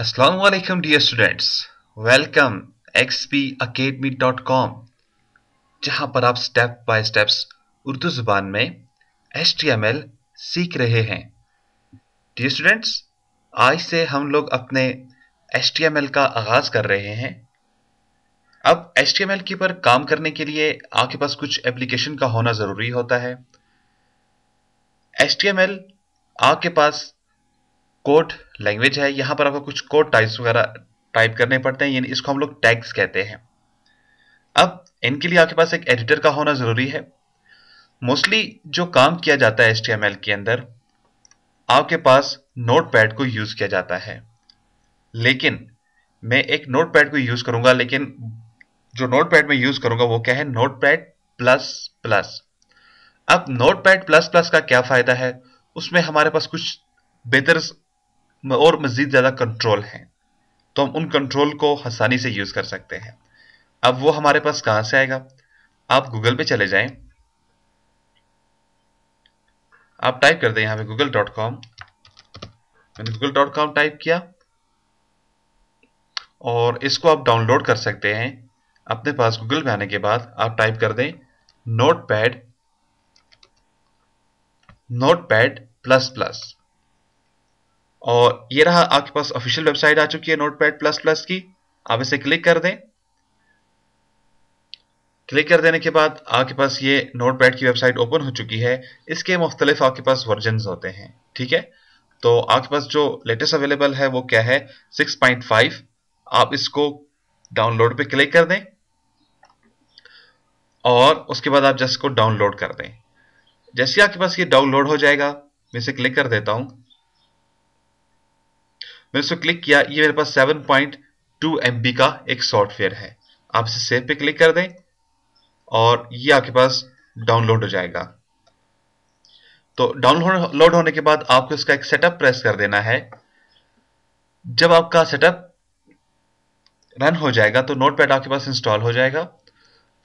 वालेकुम dear students welcome xpacademy.com जहां पर आप स्टेप बाय स्टेप्स उर्दू जुबान में HTML सीख रहे हैं डियर स्टूडेंट्स आज से हम लोग अपने HTML का आगाज कर रहे हैं अब HTML के ऊपर काम करने के लिए आपके पास कुछ एप्लीकेशन का होना जरूरी होता है HTML आपके पास कोट लैंग्वेज है यहाँ पर आपको कुछ कोट टाइप्स वगैरह टाइप करने पड़ते हैं यानी इसको हम लोग टैग्स कहते हैं अब इनके लिए आपके पास एक एडिटर का होना ज़रूरी है मोस्टली जो काम किया जाता है एच के अंदर आपके पास नोटपैड को यूज़ किया जाता है लेकिन मैं एक नोटपैड को यूज़ करूंगा लेकिन जो नोटपैड में यूज़ करूंगा वो क्या है नोटपैड प्लस प्लस अब नोटपैड प्लस प्लस का क्या फ़ायदा है उसमें हमारे पास कुछ बेहतर और मज़ीद ज़्यादा कंट्रोल हैं तो हम उन कंट्रोल को आसानी से यूज़ कर सकते हैं अब वो हमारे पास कहाँ से आएगा आप गूगल पे चले जाएं आप टाइप कर दें यहाँ पे गूगल डॉट कॉम मैंने गूगल डॉट कॉम टाइप किया और इसको आप डाउनलोड कर सकते हैं अपने पास गूगल में आने के बाद आप टाइप कर दें notepad notepad plus plus और ये रहा आपके पास ऑफिशियल वेबसाइट आ चुकी है नोटपैड प्लस प्लस की आप इसे क्लिक कर दें क्लिक कर देने के बाद आपके पास ये नोटपैड की वेबसाइट ओपन हो चुकी है इसके मुख्तलिफ आपके पास वर्जन होते हैं ठीक है तो आपके पास जो लेटेस्ट अवेलेबल है वो क्या है 6.5 आप इसको डाउनलोड पे क्लिक कर दें और उसके बाद आप जस्ट को डाउनलोड कर दें जैसे आपके पास ये डाउनलोड हो जाएगा मैं इसे क्लिक कर देता हूं मैंने इसको क्लिक किया ये मेरे पास 7.2 पॉइंट का एक सॉफ्टवेयर है आप इसे सेव पे क्लिक कर दें और ये आपके पास डाउनलोड हो जाएगा तो डाउनलोड होने के बाद आपको इसका एक सेटअप प्रेस कर देना है जब आपका सेटअप रन हो जाएगा तो नोटपैड आपके पास इंस्टॉल हो जाएगा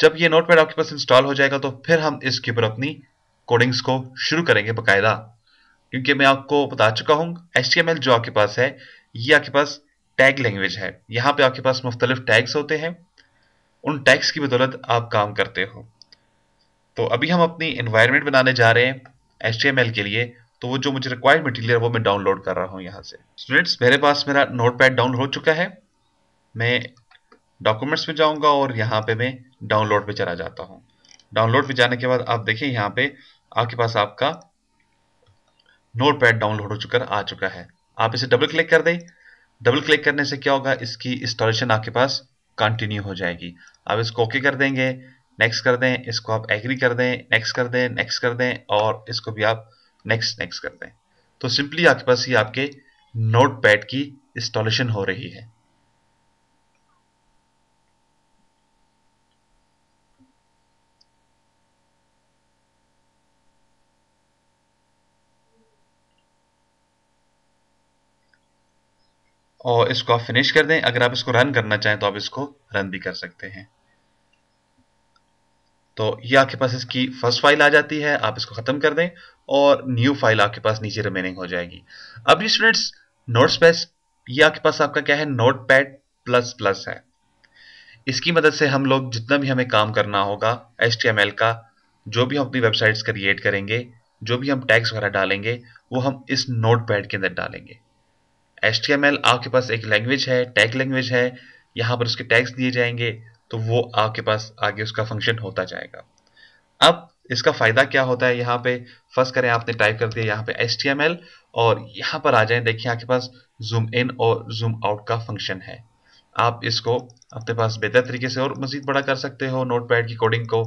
जब ये नोटपैड आपके पास इंस्टॉल हो जाएगा तो फिर हम इसके ऊपर अपनी कोडिंग्स को शुरू करेंगे बकायदा क्योंकि मैं आपको बता चुका हूँ एच जो आपके पास है ये आपके पास टैग लैंग्वेज है यहाँ पे आपके पास मुख्तलिफ टैग्स होते हैं उन टैग्स की बदौलत आप काम करते हो तो अभी हम अपनी इन्वायरमेंट बनाने जा रहे हैं एच के लिए तो वो जो मुझे रिक्वायर्ड मटीरियल है वो मैं डाउनलोड कर रहा हूँ यहाँ से स्टूडेंट्स मेरे पास मेरा नोट पैड डाउन हो चुका है मैं डॉक्यूमेंट्स में जाऊँगा और यहाँ पर मैं डाउनलोड पर चला जाता हूँ डाउनलोड पर जाने के बाद आप देखें यहाँ पर आपके पास आपका नोट पैड डाउनलोड हो चुका आ चुका है आप इसे डबल क्लिक कर दें डबल क्लिक करने से क्या होगा इसकी इंस्टॉलेशन आपके पास कंटिन्यू हो जाएगी आप इसको ओके कर देंगे नेक्स्ट कर दें इसको आप एग्री कर दें नेक्स्ट कर दें नेक्स्ट कर दें और इसको भी आप नेक्स्ट नेक्स्ट कर दें तो सिंपली आपके पास ये आपके पैड की इंस्टॉलेशन हो रही है और इसको आप फिनिश कर दें अगर आप इसको रन करना चाहें तो आप इसको रन भी कर सकते हैं तो ये आपके पास इसकी फर्स्ट फाइल आ जाती है आप इसको ख़त्म कर दें और न्यू फाइल आपके पास नीचे रिमेनिंग हो जाएगी अब ये स्टूडेंट्स नोट स्पेस ये आपके पास आपका क्या है नोट पैड प्लस प्लस है इसकी मदद से हम लोग जितना भी हमें काम करना होगा एच का जो भी हम अपनी वेबसाइट्स क्रिएट करेंगे जो भी हम टैक्स वगैरह डालेंगे वो हम इस नोट पैड के अंदर डालेंगे एच आपके पास एक लैंग्वेज है टैग लैंग्वेज है यहाँ पर उसके टैग्स दिए जाएंगे तो वो आपके पास आगे उसका फंक्शन होता जाएगा अब इसका फायदा क्या होता है यहाँ पे फर्स्ट करें आपने टाइप कर दिया यहाँ पे एल और यहाँ पर आ जाए देखिए आपके पास जूम इन और जूम आउट का फंक्शन है आप इसको अपने पास बेहतर तरीके से और मजीद बड़ा कर सकते हो पैड की कोडिंग को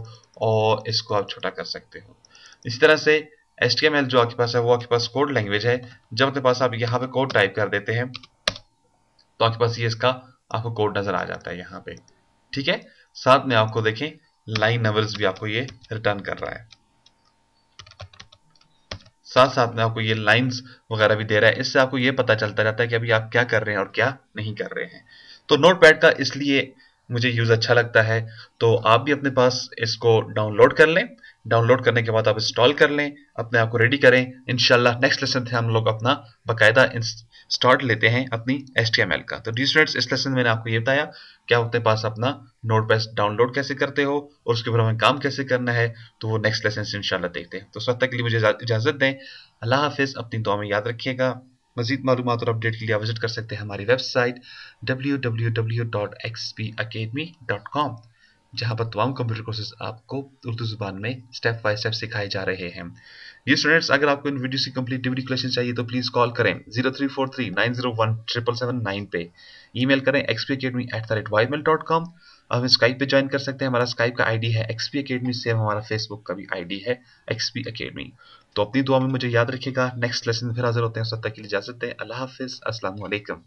और इसको आप छोटा कर सकते हो इसी तरह से एल जो आपके पास है वो आपके पास कोड लैंग्वेज है जब आपके पास आप यहाँ पे कोड टाइप कर देते हैं तो आपके पास ये इसका आपको कोड नजर आ जाता है यहाँ पे ठीक है साथ में आपको देखें लाइन नंबर्स भी आपको ये रिटर्न कर रहा है साथ साथ में आपको ये लाइंस वगैरह भी दे रहा है इससे आपको ये पता चलता रहता है कि अभी आप क्या कर रहे हैं और क्या नहीं कर रहे हैं तो पैड का इसलिए मुझे यूज अच्छा लगता है तो आप भी अपने पास इसको डाउनलोड कर लें डाउनलोड करने के बाद आप इंस्टॉल कर लें अपने आप को रेडी करें इनशाला नेक्स्ट लेसन से हम लोग अपना बाकायदा स्टार्ट लेते हैं अपनी एल का तो डी स्टूडेंट्स इस लेसन में मैंने आपको ये बताया कि आप अपने पास अपना नोट डाउनलोड कैसे करते हो और उसके ऊपर हमें काम कैसे करना है तो वो नेक्स्ट लेसन से इनशाला देखते हैं तो सब तक के लिए मुझे इजाजत दें अल्लाह हाफिज़ अपनी दुआ में याद रखिएगा मजीद मालूम और अपडेट के लिए आप विजिट कर सकते हैं हमारी website W W W dot X P academy dot com जहां पर तमाम कंप्यूटर कोर्सेज आपको उर्दू ज़ुबान में स्टेप बाय स्टेप सिखाए जा रहे हैं ये स्टूडेंट्स अगर आपको इन वीडियो से कंप्लीट डिग्री क्वेश्चन चाहिए तो प्लीज़ कॉल करें zero three four three nine zero one triple seven nine पे ई मेल करें XP academy at the rate Y mail dot com आप हमें स्काइप पे ज्वाइन कर सकते हैं हमारा स्काइप का आईडी है एक्सपी अकेडमी सेम हमारा फेसबुक का भी आईडी है एक्सपी अकेडमी तो अपनी दुआ में मुझे याद रखेगा नेक्स्ट लेसन फिर हाजिर होते हैं सब तक के लिए जा सकते हैं अल्लाह हाफिज़ असलम